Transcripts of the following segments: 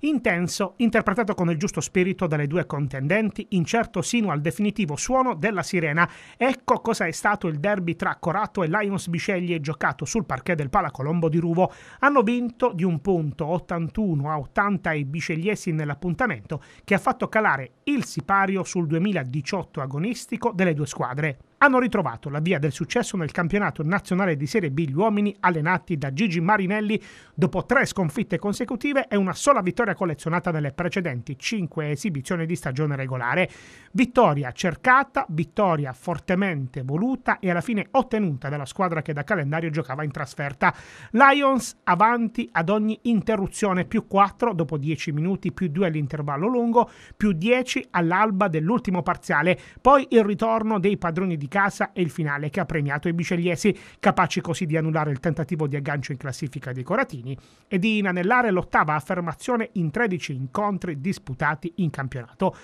intenso, interpretato con il giusto spirito dalle due contendenti, incerto sino al definitivo suono della sirena. Ecco cosa è stato il derby tra Corato e Lions Bisceglie giocato sul parquet del Pala Colombo di Ruvo. Hanno vinto di un punto 81 a 80 i bicegliesi nell'appuntamento che ha fatto calare il sipario sul 2018 agonistico delle due squadre hanno ritrovato la via del successo nel campionato nazionale di Serie B gli uomini allenati da Gigi Marinelli dopo tre sconfitte consecutive e una sola vittoria vittoria collezionata nelle precedenti 5 esibizioni di stagione regolare. Vittoria cercata, vittoria fortemente voluta e alla fine ottenuta dalla squadra che da calendario giocava in trasferta. Lions avanti ad ogni interruzione, più 4 dopo 10 minuti, più 2 all'intervallo lungo, più 10 all'alba dell'ultimo parziale, poi il ritorno dei padroni di casa e il finale che ha premiato i bicelliesi, capaci così di annullare il tentativo di aggancio in classifica dei Coratini e di inanellare l'ottava affermazione in 13 incontri disputati in campionato.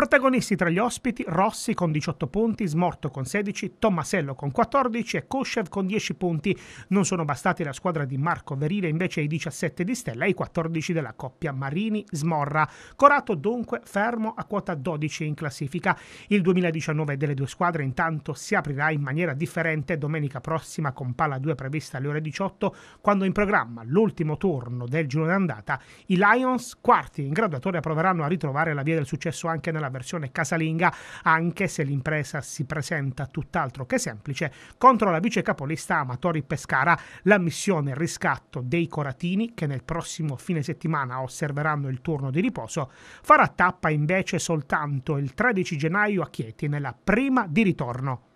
Protagonisti tra gli ospiti Rossi con 18 punti, Smorto con 16, Tommasello con 14 e Koshev con 10 punti. Non sono bastati la squadra di Marco Verile invece ai 17 di Stella e ai 14 della coppia Marini-Smorra. Corato dunque fermo a quota 12 in classifica. Il 2019 delle due squadre intanto si aprirà in maniera differente domenica prossima con pala 2 prevista alle ore 18 quando in programma l'ultimo turno del giro d'andata, i Lions quarti in graduatoria proveranno a ritrovare la via del successo anche nella versione casalinga, anche se l'impresa si presenta tutt'altro che semplice, contro la vice capolista Amatori Pescara, la missione riscatto dei Coratini, che nel prossimo fine settimana osserveranno il turno di riposo, farà tappa invece soltanto il 13 gennaio a Chieti, nella prima di ritorno.